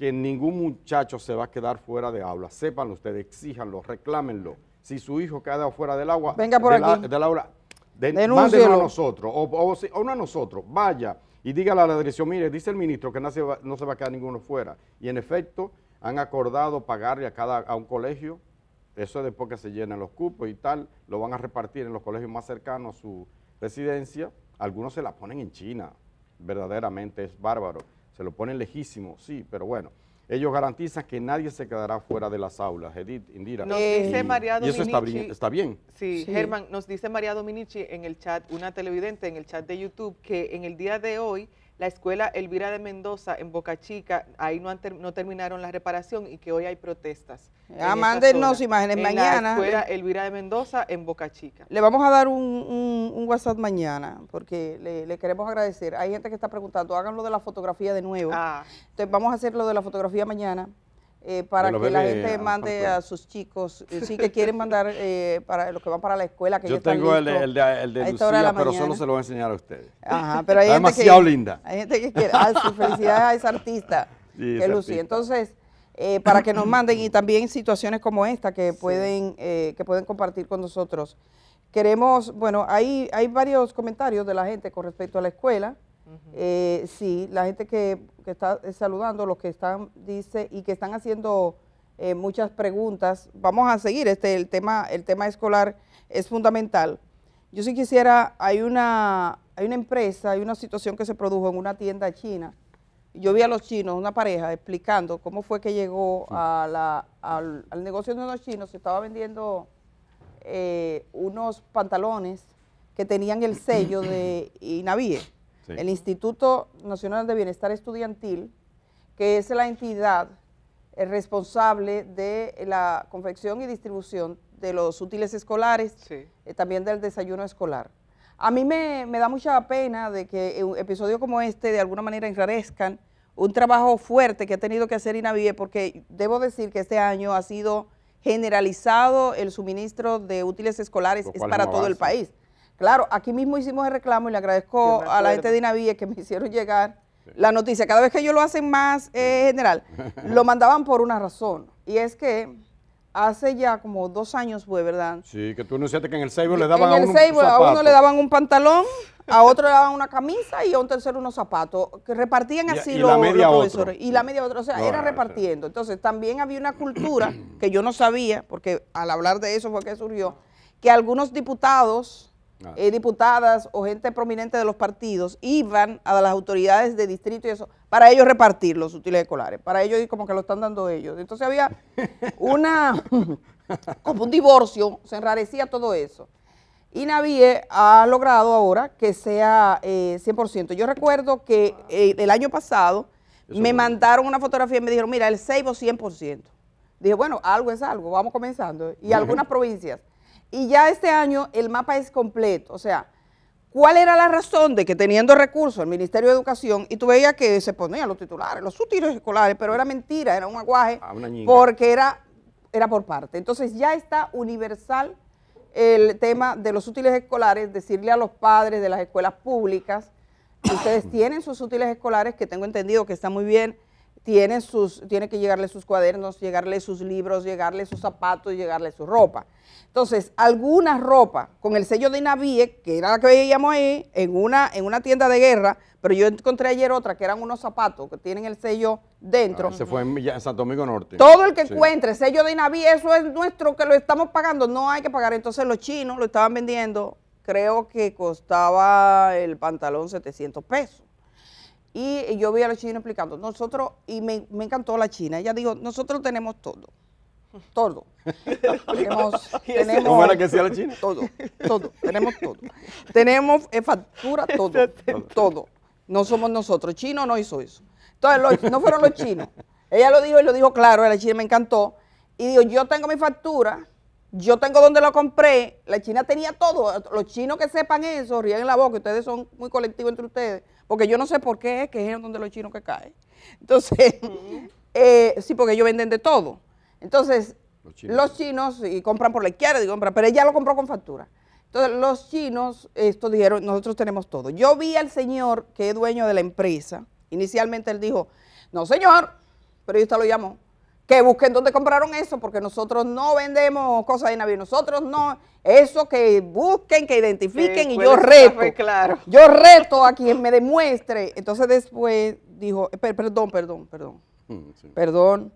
que ningún muchacho se va a quedar fuera de aula. Sépanlo ustedes, exíjanlo, reclámenlo. Si su hijo queda fuera del agua, venga por de aula, a nosotros, o, no a nosotros, vaya y dígale a la dirección, mire, dice el ministro que no se, va, a quedar ninguno fuera. Y en efecto, han acordado pagarle a cada a un colegio, eso es después que se llenen los cupos y tal, lo van a repartir en los colegios más cercanos a su residencia. Algunos se la ponen en China, verdaderamente es bárbaro se lo ponen lejísimo, sí, pero bueno. Ellos garantizan que nadie se quedará fuera de las aulas, Edith, Indira. y eso está bien. Está bien. Sí, sí, Germán, nos dice María Dominici en el chat, una televidente en el chat de YouTube, que en el día de hoy la escuela Elvira de Mendoza en Boca Chica, ahí no, han no terminaron la reparación y que hoy hay protestas. Ah, mándenos imágenes mañana. La escuela Elvira de Mendoza en Boca Chica. Le vamos a dar un, WhatsApp mañana porque le, queremos agradecer. Hay gente que está preguntando, háganlo de la fotografía de nuevo. Ah. Entonces vamos a hacer lo de la fotografía mañana. Eh, para que la gente mande a sus chicos, si eh, sí que quieren mandar eh, para los que van para la escuela. Que Yo tengo el, el, de, el de Lucía, pero solo se lo voy a enseñar a ustedes. Ajá, pero hay Está demasiado que, linda. Hay gente que quiere, ah, felicidades a esa artista (laughs) que es Lucía. Entonces, eh, para que nos manden y también situaciones como esta que pueden, que pueden compartir con nosotros. Queremos, bueno, hay, hay varios comentarios de la gente con respecto a la escuela. Eh, sí, la gente que, está eh, saludando, los que están, dice, y que están haciendo eh, muchas preguntas, vamos a seguir, este, el, tema, el tema escolar es fundamental. Yo sí quisiera, hay una, hay una empresa, hay una situación que se produjo en una tienda china, yo vi a los chinos, una pareja, explicando cómo fue que llegó a al, al, negocio de unos chinos, se estaba vendiendo unos pantalones que tenían el sello de (clears throat) Inavie el Instituto Nacional de Bienestar Estudiantil, que es la entidad eh, responsable de la confección y distribución de los útiles escolares, eh, también del desayuno escolar. A mí me, da mucha pena de que episodio como este de alguna manera enrarezcan un trabajo fuerte que ha tenido que hacer INAVIE, porque debo decir que este año ha sido generalizado el suministro de útiles escolares es para todo el país. Claro, aquí mismo hicimos el reclamo y le agradezco a la gente de Dinavie que me (laughs) hicieron llegar la noticia. Cada vez que ellos lo hacen más eh, general, (laughs) lo mandaban por una razón. Y es que hace ya como dos años fue, ¿verdad? Sí, que tú anunciaste que en el Seibo le daban a uno el Seibo, a uno le daban un pantalón, a otro le daban una camisa y a un tercero unos zapatos, que repartían así y, y los, media profesores. Y la media otra, o sea, era repartiendo. Entonces, también había una cultura que yo no sabía, porque al hablar de eso fue que surgió, que algunos diputados Ah. Eh, diputadas o gente prominente de los partidos iban a las autoridades de distrito y eso, para ellos repartir los útiles escolares, para ellos como que lo están dando ellos. Entonces había (laughs) una, (laughs) como un divorcio, se enrarecía todo eso. Y Navie ha logrado ahora que sea 100%. Eh, Yo recuerdo que eh, el año pasado me mandaron una fotografía y me dijeron, mira, el Seibo 100%. Dije, bueno, algo es algo, vamos comenzando. Y algunas provincias y ya este año el mapa es completo, o sea, ¿cuál era la razón de que teniendo recursos el Ministerio de Educación, y tú veías que se ponían los titulares, los útiles escolares, pero era mentira, era un aguaje, ah, porque era, era por parte. Entonces ya está universal el tema de los útiles escolares, decirle a los padres de las escuelas públicas, ustedes (coughs) tienen sus útiles escolares, que tengo entendido que está muy bien, sus, tiene que llegarle sus cuadernos, llegarle sus libros, llegarle sus zapatos, llegarle su ropa. Entonces, alguna ropa con el sello de Navie, que era la que veíamos ahí, en una, en una tienda de guerra, pero yo encontré ayer otra que eran unos zapatos que tienen el sello dentro. Ah, se fue en, Santo Domingo Norte. Todo el que encuentre sello de Navie, eso es nuestro, que lo estamos pagando, no hay que pagar. Entonces los chinos lo estaban vendiendo, creo que costaba el pantalón 700 pesos. Y yo vi a los chinos explicando, nosotros, y me, encantó la China, ella dijo, nosotros tenemos todo, todo. (laughs) tenemos, tenemos ¿Cómo era que sea la China? Todo, todo, tenemos todo. tenemos eh, factura, (laughs) todo, todo. No somos nosotros, chino no hizo eso. Entonces, no fueron los chinos. Ella lo dijo y lo dijo claro, la China me encantó. Y dijo, yo tengo mi factura, yo tengo donde lo compré, la China tenía todo. Los chinos que sepan eso, ríen en la boca, ustedes son muy colectivos entre ustedes porque yo no sé por qué, que es donde los chinos que caen. Entonces, (laughs) eh, sí, porque ellos venden de todo. Entonces, los chinos. y compran por la izquierda, y compran, pero ella lo compró con factura. Entonces, los chinos, esto dijeron, nosotros tenemos todo. Yo vi al señor que es dueño de la empresa, inicialmente él dijo, no señor, pero yo está lo llamó que busquen dónde compraron eso, porque nosotros no vendemos cosas de navío, nosotros no, eso que busquen, que identifiquen y yo reto, claro. yo reto a quien me demuestre. Entonces después dijo, eh, perdón, perdón, perdón, mm, perdón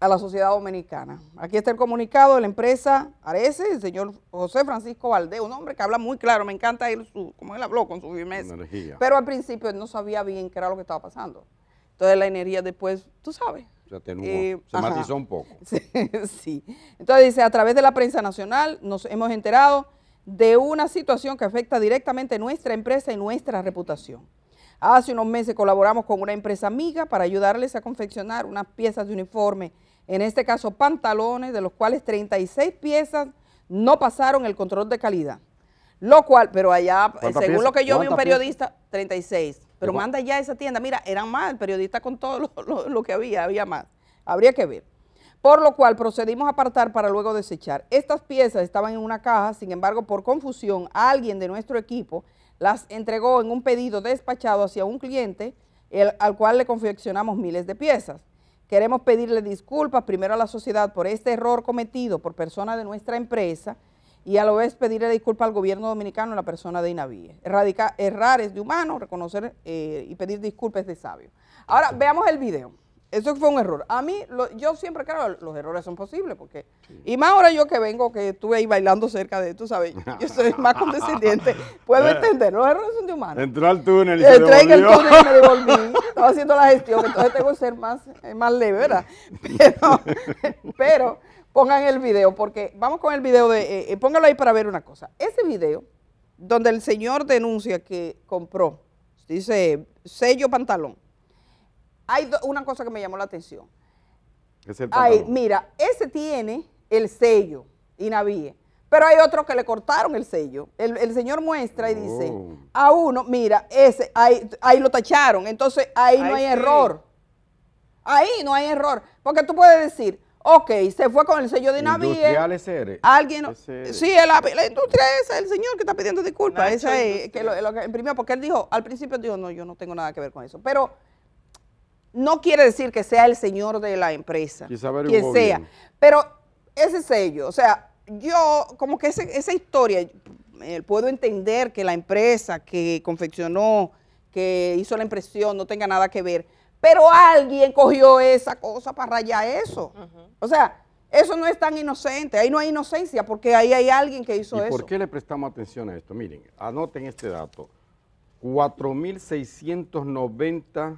a la sociedad dominicana. Aquí está el comunicado de la empresa Arese, el señor José Francisco Valdés, un hombre que habla muy claro, me encanta él, su, él habló con su firmeza. Pero al principio él no sabía bien qué era lo que estaba pasando. Entonces la energía después, tú sabes, eh, Se matizó un poco. (laughs) Sí, Entonces dice, a través de la prensa nacional nos hemos enterado de una situación que afecta directamente nuestra empresa y nuestra reputación. Hace unos meses colaboramos con una empresa amiga para ayudarles a confeccionar unas piezas de uniforme, en este caso pantalones, de los cuales 36 piezas no pasaron el control de calidad. Lo cual, pero allá, según lo que yo vi un periodista, 36. Pero manda ya esa tienda. Mira, eran más, el periodista con todo (laughs) lo, que había, había más. Habría que ver. Por lo cual procedimos a apartar para luego desechar. Estas piezas estaban en una caja, sin embargo, por confusión, alguien de nuestro equipo las entregó en un pedido despachado hacia un cliente al cual le confeccionamos miles de piezas. Queremos pedirle disculpas primero a la sociedad por este error cometido por personas de nuestra empresa y a lo vez pedirle disculpas al gobierno dominicano en la persona de Inavíe. Erradicar es de humano, reconocer eh, y pedir disculpas de sabio. Ahora veamos el video. Eso fue un error. A mí, yo siempre, claro, los errores son posibles, porque. Y más ahora yo que vengo, que estuve ahí bailando cerca de, tú sabes, yo soy más condescendiente, puedo eh. entender, los errores son de humanos. Entró al túnel y se Entré en el túnel y me devolví. (laughs) Estaba haciendo la gestión, entonces tengo que ser más, eh, más leve, ¿verdad? (laughs) Pero, pero Pongan el video, porque vamos con el video de, eh, eh, póngalo ahí para ver una cosa. Ese video donde el señor denuncia que compró, dice sello pantalón, hay una cosa que me llamó la atención. Es Ay, mira, ese tiene el sello, y navíe. Pero hay otros que le cortaron el sello. El, señor muestra y dice, oh. a uno, mira, ese, ahí, lo tacharon, entonces ahí, no hay error. Ahí no hay error. Porque tú puedes decir, Ok, se fue con el sello de Navier. SR. Alguien. Sí, el, la industria es el señor que está pidiendo disculpas. esa lo, que porque él dijo, al principio dijo, no, yo no tengo nada que ver con eso. Pero no quiere decir que sea el señor de la empresa. Que quien sea. Pero ese sello, o sea, yo, como que ese, esa historia, eh, puedo entender que la empresa que confeccionó, que hizo la impresión, no tenga nada que ver pero alguien cogió esa cosa para rayar eso. O sea, eso no es tan inocente. Ahí no hay inocencia porque ahí hay alguien que hizo eso. ¿Por qué le prestamos atención a esto? Miren, anoten este dato. 4.690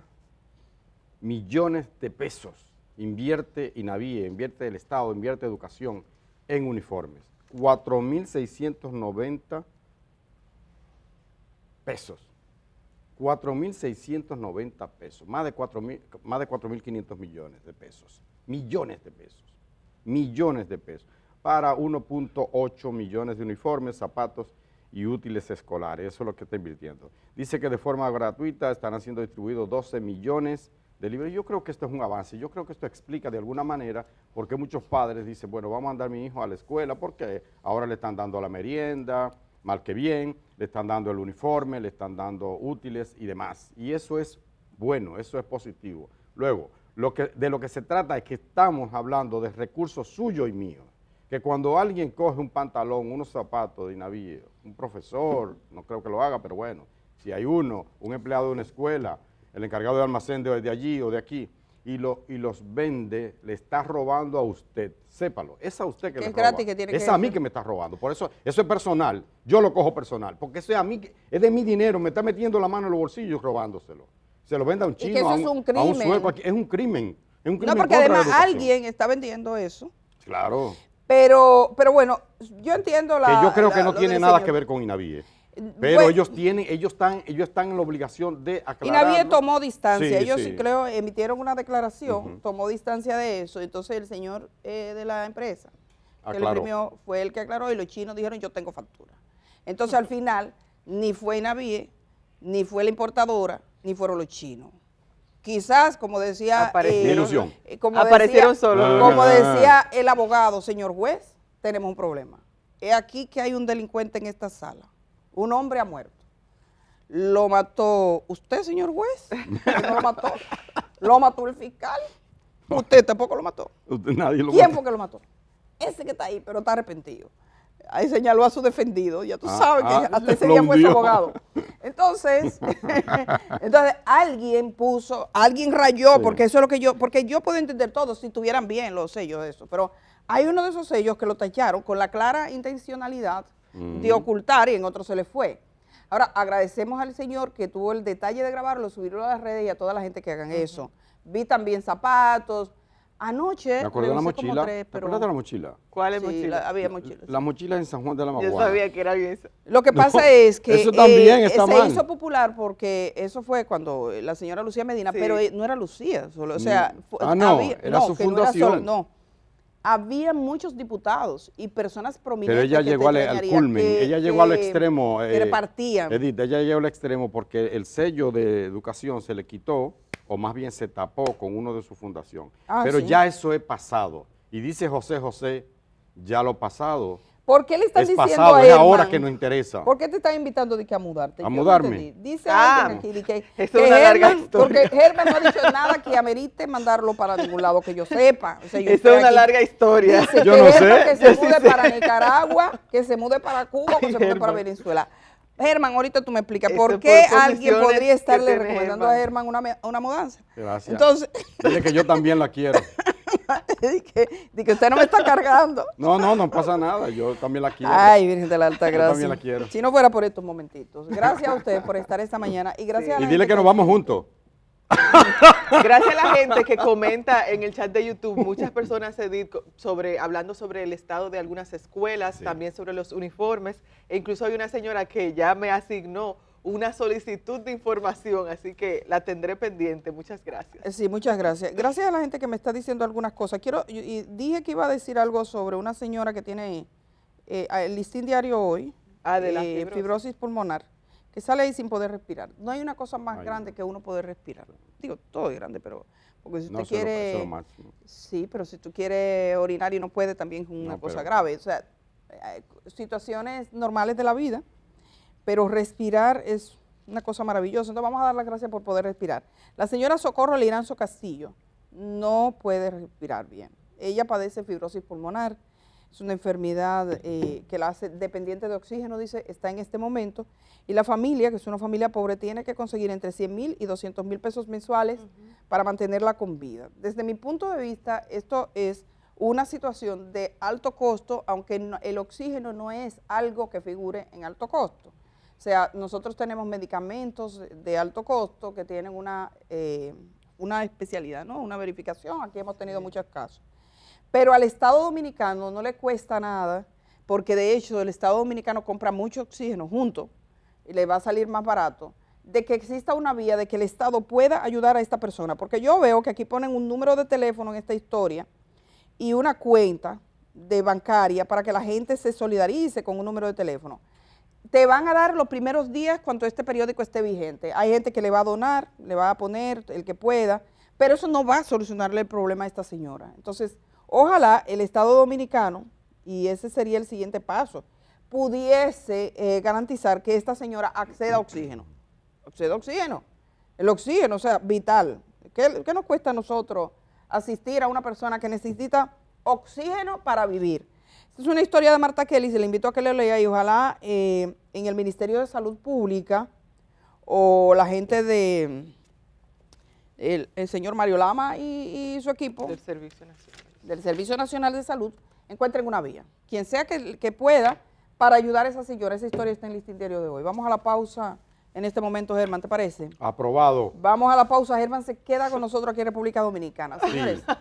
millones de pesos invierte INAVIE, invierte el Estado, invierte educación en uniformes. 4.690 pesos. 4.690 pesos, más de 4.500 millones de pesos, millones de pesos, millones de pesos, para 1.8 millones de uniformes, zapatos y útiles escolares, eso es lo que está invirtiendo. Dice que de forma gratuita están siendo distribuidos 12 millones de libros. Yo creo que esto es un avance, yo creo que esto explica de alguna manera por qué muchos padres dicen, bueno, vamos a mandar a mi hijo a la escuela porque ahora le están dando la merienda, mal que bien, le están dando el uniforme, le están dando útiles y demás. Y eso es bueno, eso es positivo. Luego, lo que, de lo que se trata es que estamos hablando de recursos suyos y míos. Que cuando alguien coge un pantalón, unos zapatos de navío, un profesor, no creo que lo haga, pero bueno, si hay uno, un empleado de una escuela, el encargado de almacén de allí o de aquí, y, lo, y los vende, le está robando a usted. Sépalo, es a usted que, le es es a mí que me está robando. Por eso, eso es personal. Yo lo cojo personal. Porque eso es a mí, es de mi dinero. Me está metiendo la mano en los bolsillos robándoselo. Se lo vende a un chino, eso es un, crimen. Es un crimen. Es un crimen. No, porque además alguien está vendiendo eso. Claro. Pero, pero bueno, yo entiendo la. Que yo creo que no tiene nada que ver con INAVIE. Pero ellos tienen, ellos están, ellos están en la obligación de aclarar. Y nadie tomó distancia. ellos creo emitieron una declaración, tomó distancia de eso. Entonces el señor eh, de la empresa ah, que le premió fue el que aclaró y los chinos dijeron yo tengo factura. Entonces al final ni fue Inavie, ni fue la importadora, ni fueron los chinos quizás, como decía... Eh, eh, como ah. Como decía el abogado, señor juez, tenemos un problema. Es aquí que hay un delincuente en esta sala. Un hombre ha muerto. ¿Lo mató usted, señor juez? lo mató. ¿Lo mató el fiscal? Usted tampoco lo mató. nadie lo ¿Quién fue que lo mató? Ese que está ahí, pero está arrepentido. Ahí señaló a su defendido, ya tú ah, sabes que ah, hasta ese día fue abogado. Entonces, (laughs) entonces alguien puso, alguien rayó, porque eso es lo que yo, porque yo puedo entender todo si tuvieran bien los sellos de eso, pero hay uno de esos sellos que lo tacharon con la clara intencionalidad de ocultar y en otro se le fue. Ahora, agradecemos al Señor que tuvo el detalle de grabarlo, subirlo a las redes y a toda la gente que hagan eso. Vi también zapatos. Anoche. Me acuerdo de la mochila. Tres, pero... de la mochila? ¿Cuál es sí, mochila? La, había mochilas. La, mochila en San Juan de la Maguana. Yo sabía que era eso. Lo que (laughs) pasa es que eso también está eh, está se hizo popular porque eso fue cuando eh, la señora Lucía Medina, pero eh, no era Lucía solo. O mm. sea, ah, no, había, era su fundación. no había muchos diputados y personas prominentes. Pero ella llegó al, al, culmen, ella llegó al extremo. Eh, Edith, ella llegó al extremo porque el sello de educación se le quitó, o más bien se tapó con uno de su fundación. Ah, Pero ya eso es pasado. Y dice José José, ya lo pasado ¿Por qué le están diciendo pasado, a él? es ahora que no interesa. ¿Por qué te están invitando de que a mudarte? A mudarme. Dice ah, alguien aquí que, (laughs) esto una larga historia. porque Germán no ha dicho nada que amerite mandarlo para ningún lado que yo sepa. O esto es una larga historia. yo que no sé. que se mude para Nicaragua, que se mude para Cuba, que se mude para Venezuela. Germán ahorita tú me explicas por qué alguien podría estarle recomendando a Germán una, una mudanza. Gracias. Entonces, Dile que yo también la (laughs) quiero. (laughs) dije, que usted no me está cargando. (laughs) No, no, no pasa nada. Yo también la quiero. Ay, Virgen de la Alta gracias Yo también la quiero. Si no fuera por estos momentitos. Gracias a ustedes por estar esta mañana. Y gracias a la Y dile que nos vamos juntos. (laughs) Gracias a la gente que comenta en el chat de YouTube, muchas personas sobre hablando sobre el estado de algunas escuelas, también sobre los uniformes, e incluso hay una señora que ya me asignó una solicitud de información, así que la tendré pendiente. Muchas gracias. Eh, sí, muchas gracias. Gracias a la gente que me está diciendo algunas cosas. Quiero y dije que iba a decir algo sobre una señora que tiene eh, el listín diario hoy, ah, de eh, fibrosis. pulmonar, que sale ahí sin poder respirar. No hay una cosa más grande que uno poder respirar. Digo, todo es grande, pero porque si usted quiere... sí, pero si tú quieres orinar y no puede, también es una cosa grave. O sea, situaciones normales de la vida pero respirar es una cosa maravillosa. Entonces vamos a dar las gracias por poder respirar. La señora Socorro Liranzo Castillo no puede respirar bien. Ella padece fibrosis pulmonar. Es una enfermedad eh, que la hace dependiente de oxígeno, dice, está en este momento. Y la familia, que es una familia pobre, tiene que conseguir entre 100 mil y 200 mil pesos mensuales para mantenerla con vida. Desde mi punto de vista, esto es una situación de alto costo, aunque el oxígeno no es algo que figure en alto costo. O sea, nosotros tenemos medicamentos de alto costo que tienen una, eh, una especialidad, ¿no? Una verificación. Aquí hemos tenido muchos casos. Pero al Estado Dominicano no le cuesta nada, porque de hecho el Estado Dominicano compra mucho oxígeno junto y le va a salir más barato, de que exista una vía de que el Estado pueda ayudar a esta persona. Porque yo veo que aquí ponen un número de teléfono en esta historia y una cuenta de bancaria para que la gente se solidarice con un número de teléfono te van a dar los primeros días cuando este periódico esté vigente. Hay gente que le va a donar, le va a poner el que pueda, pero eso no va a solucionarle el problema a esta señora. Entonces, ojalá el Estado Dominicano, y ese sería el siguiente paso, pudiese eh, garantizar que esta señora acceda a oxígeno. Acceda a oxígeno. El oxígeno, o sea, vital. ¿Qué nos cuesta a nosotros asistir a una persona que necesita oxígeno para vivir? Es una historia de Marta Kelly, se la invito a que le lea y ojalá eh, en el Ministerio de Salud Pública o la gente de el, señor Mario Lama y, su equipo del Servicio Nacional, del Servicio Nacional de Salud encuentren una vía, quien sea que, que pueda, para ayudar a esa señora. Esa historia está en el interior de hoy. Vamos a la pausa en este momento, Germán, ¿te parece? Aprobado. Vamos a la pausa. Germán se queda con nosotros aquí en República Dominicana. Señores, sí.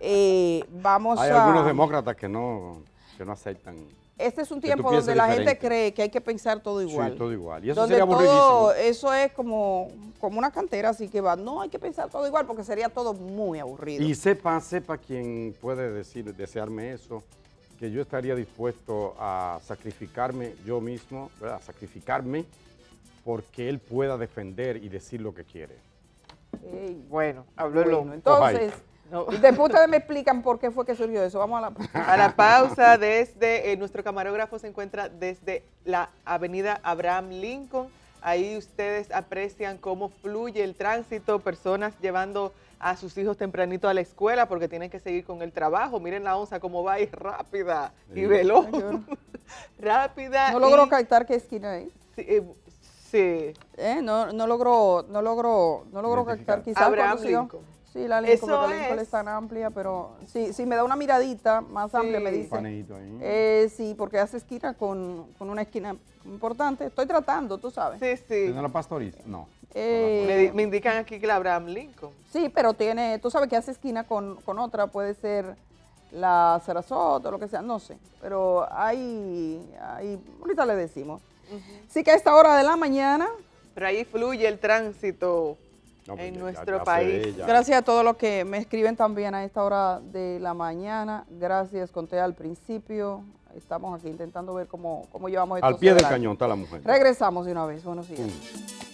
Eh, vamos Hay a... algunos demócratas que no no aceptan. Este es un tiempo donde la gente cree que hay que pensar todo igual. Sí, todo igual. Y eso sería todo, Eso es como, como una cantera así que va. No, hay que pensar todo igual porque sería todo muy aburrido. Y sepa, sepa quien puede decir, desearme eso, que yo estaría dispuesto a sacrificarme yo mismo, A sacrificarme porque él pueda defender y decir lo que quiere. bueno, habló el bueno, Entonces. Después ustedes me explican por qué fue que surgió eso. Vamos a la pausa. (laughs) A la pausa desde, eh, nuestro camarógrafo se encuentra desde la avenida Abraham Lincoln. Ahí ustedes aprecian cómo fluye el tránsito, personas llevando a sus hijos tempranito a la escuela porque tienen que seguir con el trabajo. Miren la onza cómo va y rápida y veloz. (laughs) rápida. No logro captar qué esquina es. Sí, eh, eh, no, no logro, no logro, no logro captar Abraham Lincoln. Sí, la Lincoln, la es. tan amplia, pero sí, sí, me da una miradita más amplia, me dice. Eh, sí, porque hace esquina con, una esquina importante. Estoy tratando, tú sabes. Sí, sí. No la eh, pastoriza? No. Me, indican aquí que la Abraham Lincoln. Sí, pero tiene, tú sabes que hace esquina con, otra, puede ser la Sarasota o lo que sea, no sé. Pero hay, ahorita le decimos. Sí que a esta hora de la mañana, Pero ahí fluye el tránsito pues en nuestro país. Gracias a todos los que me escriben también a esta hora de la mañana. Gracias, conté al principio. Estamos aquí intentando ver cómo, cómo llevamos esto. Al pie del cañón está la mujer. Regresamos de una vez. Buenos días.